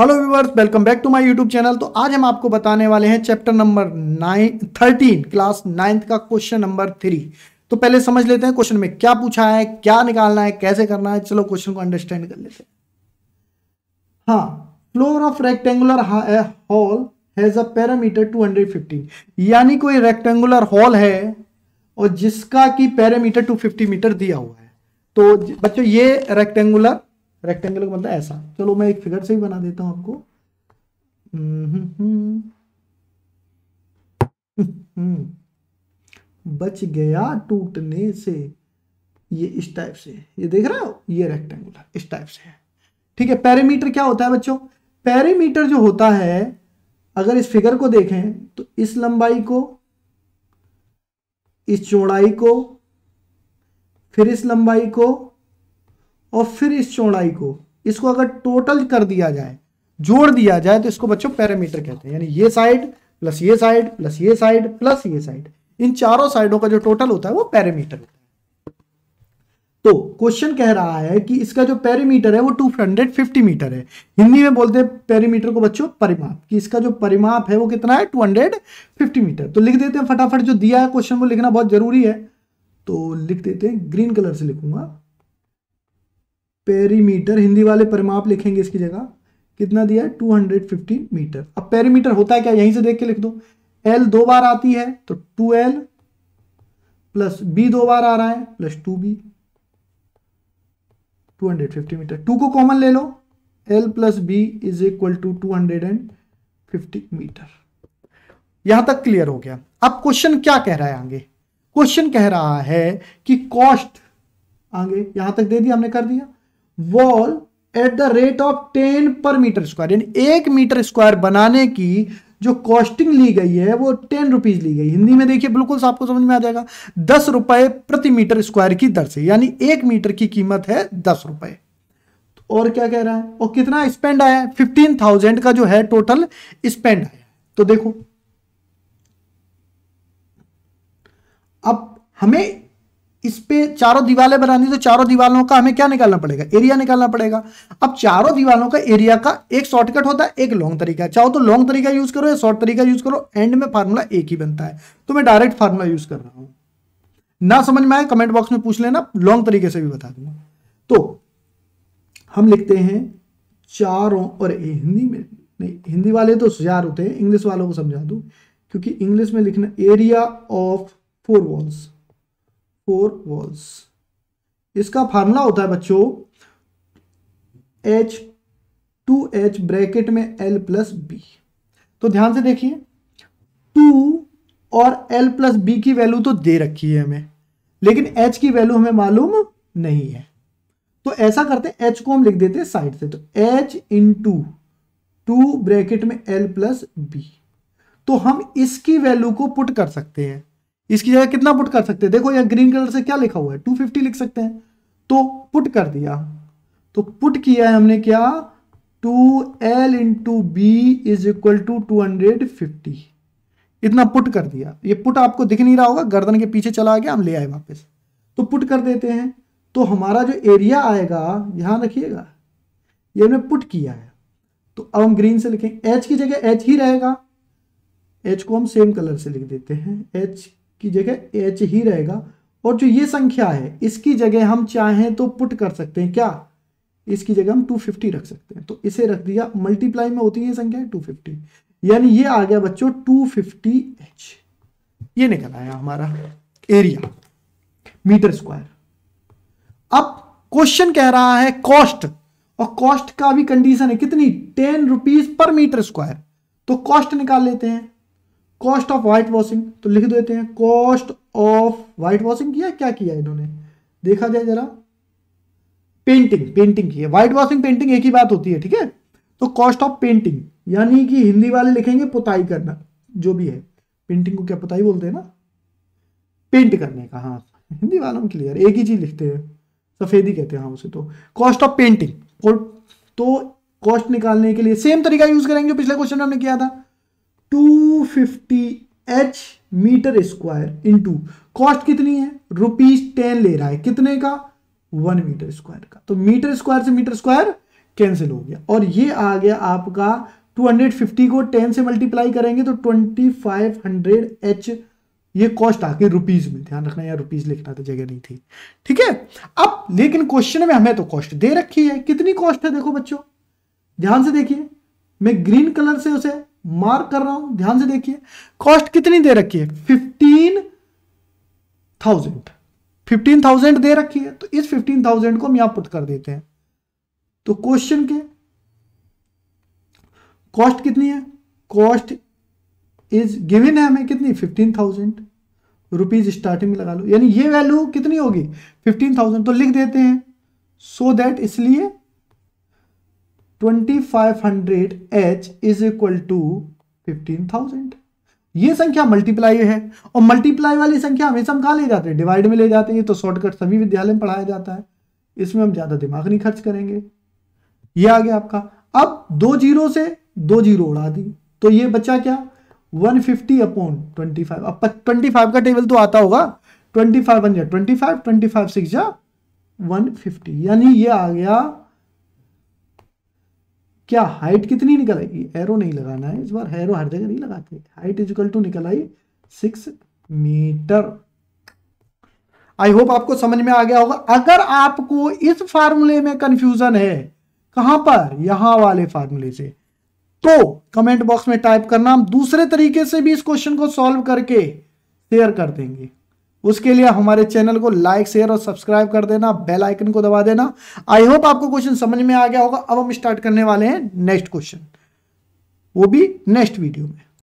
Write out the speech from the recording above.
hello viewers welcome back to my YouTube channel तो आज हम आपको बताने वाले हैं chapter number nine thirteen class ninth का क्वेश्चन नंबर थ्री तो पहले समझ लेते हैं क्वेश्चन में क्या पूछा है क्या निकालना है कैसे करना है चलो क्वेश्चन को अंडरस्टैंड कर लेते हैं हाँ floor of rectangular hall has a parameter two यानी कोई रेक्टेंगुलर हॉल है और जिसका की पैरामीटर टू मीटर दिया हुआ है तो बच्चों ये रेक्टेंगुलर रेक्टेंगल का मतलब ऐसा चलो मैं एक फिगर से ही बना देता हूँ आपको हम्म, बच गया टूटने से ये इस टाइप से ये देख रहे हो ये रेक्टेंगुलर इस टाइप से है ठीक है पैरामीटर क्या होता है बच्चों पैरामीटर जो होता है अगर इस फिगर को देखें तो इस लंबाई को इस चौड़ाई को फिर इस लंबाई को और फिर इस चौड़ाई को इसको अगर टोटल कर दिया जाए जोड़ दिया जाए तो इसको बच्चों पैरामीटर कहते हैं यानी ये साइड प्लस ये साइड प्लस ये साइड प्लस ये साइड इन चारों साइडों का जो टोटल होता है वो पैरामीटर होता है तो क्वेश्चन कह रहा है कि इसका जो पेरीमीटर है वो 250 मीटर है हिंदी में बोलते हैं पेरीमीटर को बच्चों परिमाप कि इसका जो परिमाप है वो कितना है 250 मीटर तो लिख देते हैं फटाफट जो दिया है क्वेश्चन वो लिखना बहुत जरूरी है तो लिख देते हैं ग्रीन कलर से लिखूंगा पेरीमीटर हिंदी वाले परिमाप लिखेंगे इसकी जगह कितना दिया है फिफ्टी मीटर अब पेरीमीटर होता है क्या यहीं से देख के लिख दो एल दो बार आती है तो टू एल प्लस बी दो बार आ रहा है plus two B two hundred fifty meter two को कॉमन ले लो L plus B is equal to two hundred and fifty meter यहां तक क्लियर हो गया अब क्वेश्चन क्या कह रहा है आगे क्वेश्चन कह रहा है कि कॉस्ट आगे यहां तक दे दिया हमने कर दिया wall at the rate of ten पर मीटर स्क्वायर यानी एक मीटर स्क्वायर बनाने की जो कॉस्टिंग ली गई है वो टेन रुपीज ली गई हिंदी में देखिए बिल्कुल आपको समझ में आ जाएगा दस रुपए प्रति मीटर स्क्वायर की दर से यानी एक मीटर की कीमत है दस रुपए तो और क्या कह रहा है और कितना स्पेंड आया फिफ्टीन थाउजेंड का जो है टोटल स्पेंड आया तो देखो अब हमें इस पे चारों दीवारें बनानी तो चारों दीवारों का हमें क्या निकालना पड़ेगा एरिया निकालना पड़ेगा अब चारों दीवारों का एरिया का एक शॉर्टकट होता है एक लॉन्ग तरीका चाहो तो लॉन्ग तरीका यूज करो या शॉर्ट तरीका यूज करो एंड में फार्मूला एक ही बनता है तो मैं डायरेक्ट फार्मूला यूज कर रहा हूं ना समझ में आए कमेंट बॉक्स में पूछ लेना लॉन्ग तरीके से भी बता दूंगा तो हम लिखते हैं चारों और हिंदी में नहीं हिंदी वाले तो सुझार होते हैं इंग्लिश वालों को समझा दू क्योंकि इंग्लिश में लिखना area of four walls four walls इसका फार्मूला होता है बच्चों एच टू एच ब्रैकेट में एल प्लस बी तो ध्यान से देखिए टू और एल प्लस बी की वैल्यू तो दे रखी है हमें लेकिन एच की वैल्यू हमें मालूम नहीं है तो ऐसा करते एच को हम लिख देते हैं साइड से तो H into two bracket में एल प्लस बी तो हम इसकी वैल्यू को पुट कर सकते हैं इसकी जगह कितना पुट कर सकते हैं देखो यहाँ ग्रीन कलर से क्या लिखा हुआ है टू फिफ्टी लिख सकते हैं तो पुट कर दिया तो पुट किया है हमने क्या two L into B is equal to two hundred fifty इतना पुट कर दिया ये पुट आपको दिख नहीं रहा होगा गर्दन के पीछे चला गया हम ले आए वापस तो पुट कर देते हैं तो हमारा जो एरिया आएगा ध्यान रखिएगा ये हमने पुट किया है तो अब हम ग्रीन से लिखें एच की जगह एच ही रहेगा एच को हम सेम कलर से लिख देते हैं एच की जगह एच ही रहेगा और जो ये संख्या है इसकी जगह हम चाहें तो पुट कर सकते हैं क्या इसकी जगह हम 250 रख सकते हैं तो इसे रख दिया मल्टीप्लाई में होती है संख्या 250 यानी ये आ गया बच्चों 250 एच ये निकल आया हमारा एरिया मीटर स्क्वायर अब क्वेश्चन कह रहा है कॉस्ट और कॉस्ट का भी कंडीशन है कितनी टेन रुपीज पर मीटर स्क्वायर तो कॉस्ट निकाल लेते हैं कॉस्ट ऑफ व्हाइट वॉशिंग तो लिख देते हैं कॉस्ट ऑफ व्हाइट वॉशिंग किया क्या किया इन्होंने देखा जाए जरा पेंटिंग पेंटिंग की है व्हाइट वॉशिंग पेंटिंग एक ही बात होती है ठीक है तो कॉस्ट ऑफ पेंटिंग यानी कि हिंदी वाले लिखेंगे पुताई करना जो भी है पेंटिंग को क्या पुताई बोलते हैं ना पेंट करने का हाँ हिंदी वालों में क्लियर एक ही चीज लिखते हैं सफेदी कहते हैं हाँ उसे तो कॉस्ट ऑफ पेंटिंग तो कॉस्ट निकालने के लिए सेम तरीका यूज करेंगे जो पिछले क्वेश्चन में हमने किया था two fifty H meter square into cost कितनी है रुपीज टेन ले रहा है कितने का वन मीटर स्क्वायर का तो मीटर स्क्वायर से मीटर स्क्वायर कैंसिल हो गया और ये आ गया आपका 250 को 10 से मल्टीप्लाई करेंगे तो 2500 एच ये कॉस्ट आके रुपीज में ध्यान रखना यार रुपीज लिखना था तो जगह नहीं थी ठीक है अब लेकिन क्वेश्चन में हमें तो कॉस्ट दे रखी है कितनी कॉस्ट है देखो बच्चों ध्यान से देखिए मैं ग्रीन कलर से उसे मार्क कर रहा हूं ध्यान से देखिए कॉस्ट कितनी दे रखी है फिफ्टीन थाउजेंड फिफ्टीन थाउजेंड दे रखी है तो इस फिफ्टीन थाउजेंड को हम यहां पुट कर देते हैं तो क्वेश्चन के कॉस्ट कितनी है कॉस्ट इज गिविन है हमें कितनी फिफ्टीन थाउजेंड रुपीज स्टार्टिंग में लगा लो यानी ये वैल्यू कितनी होगी फिफ्टीन थाउजेंड तो लिख देते हैं सो so दैट इसलिए twenty five is equal to fifteen ये संख्या मल्टीप्लाई है और मल्टीप्लाई वाली संख्या हमेशा हम कहाँ ले जाते हैं डिवाइड में ले जाते हैं ये तो शॉर्टकट सभी विद्यालय में पढ़ाया जाता है इसमें हम ज़्यादा दिमाग नहीं खर्च करेंगे ये आ गया आपका अब दो जीरो से दो जीरो उड़ा दी तो ये बच्चा क्या 150 फिफ्टी अपॉन ट्वेंटी फाइव अब ट्वेंटी फाइव का टेबल तो आता होगा twenty five hundred twenty five twenty five six जा वन फिफ्टी यानी ये आ गया क्या हाइट कितनी निकल आएगी एरो नहीं लगाना है इस बार एरो हर जगह नहीं लगाते हाइट इजकल टू निकल आई सिक्स मीटर आई होप आपको समझ में आ गया होगा अगर आपको इस फार्मूले में कंफ्यूजन है कहां पर यहां वाले फार्मूले से तो कमेंट बॉक्स में टाइप करना हम दूसरे तरीके से भी इस क्वेश्चन को सॉल्व करके शेयर कर देंगे उसके लिए हमारे चैनल को लाइक शेयर और सब्सक्राइब कर देना बेल आइकन को दबा देना आई होप आपको क्वेश्चन समझ में आ गया होगा अब हम स्टार्ट करने वाले हैं नेक्स्ट क्वेश्चन वो भी नेक्स्ट वीडियो में